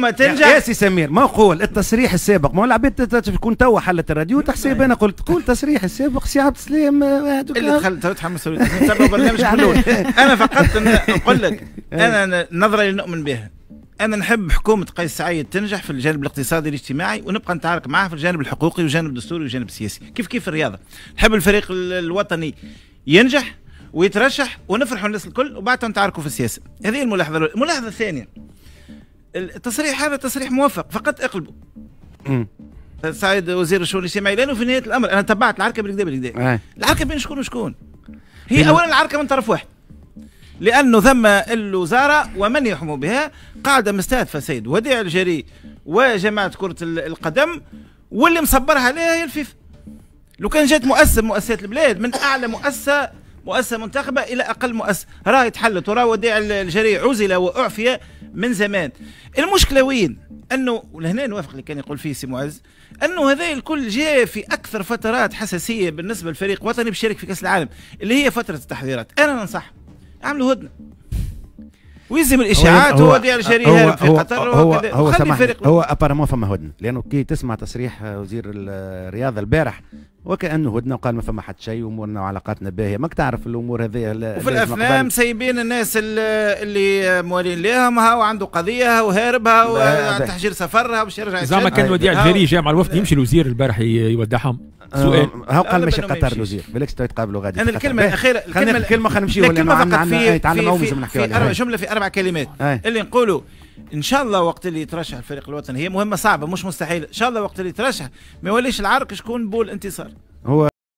ما تنجح سي سمير ما قول التصريح السابق ما هو العباد تكون توا حلت الراديو تحسب انا قلت قول تصريح السابق سي عبد السلام اللي دخل تو تحمس برنامج يعني انا فقط نقول لك إيه. انا النظره اللي نؤمن بها انا نحب حكومه قيس سعيد تنجح في الجانب الاقتصادي الاجتماعي ونبقى نتعارك معها في الجانب الحقوقي والجانب الدستوري والجانب السياسي كيف كيف الرياضه نحب الفريق الوطني ينجح ويترشح ونفرحوا الناس الكل وبعدها نتعاركوا في السياسه هذه الملاحظه الاولى الملاحظه الثانيه التصريح هذا تصريح موفق فقط اقلبوا سعيد وزير الشؤون الاجتماعيه لانه في نهايه الامر انا تبعت العركه بالكدا بالكدا العركه بين شكون وشكون هي اولا العركه من طرف واحد لانه ثم الوزاره ومن يحمو بها قاعده مستهدفه سيد وديع الجري وجماعه كره القدم واللي مصبرها عليها هي الفيفا لو كان جات مؤسسه مؤسسات البلاد من اعلى مؤسسه مؤسسة منتخبة إلى أقل مؤسسة راهي تحلت وراه وديع الجري عزل وأعفي من زمان المشكلة وين أنه لهنا نوافق اللي كان يقول فيه سي معز أنه هذا الكل جاء في أكثر فترات حساسية بالنسبة للفريق الوطني بيشارك في كأس العالم اللي هي فترة التحضيرات أنا ننصح اعملوا هدنة ويزم الاشاعات هو ديال الجري في قطر هو هو, هو, هو, هو ابارامون فما هدنه لانه كي تسمع تصريح وزير الرياضه البارح وكانه هدنا وقال ما فما حد شيء وامورنا وعلاقاتنا باهيه ماك تعرف الامور هذه وفي الافلام سايبين الناس اللي موالين لهم هاو عنده قضيه وهاربها وتحجير سفرها باش يرجع زعما كان وديع جاء مع الوفد يمشي الوزير البارح يودعهم آه، سؤال هاو قال ماشي قطر الوزير بالك تقابلوا غادي انا الكلمه الاخيره الكلمه الكلمه خلينا نمشيو لانه عندنا نتعلم في, في, جمله في اربع كلمات إيه. اللي نقولوا ان شاء الله وقت اللي يترشح الفريق الوطني هي مهمه صعبه مش مستحيله ان شاء الله وقت اللي يترشح ما يوليش العرق شكون بول انتصار هو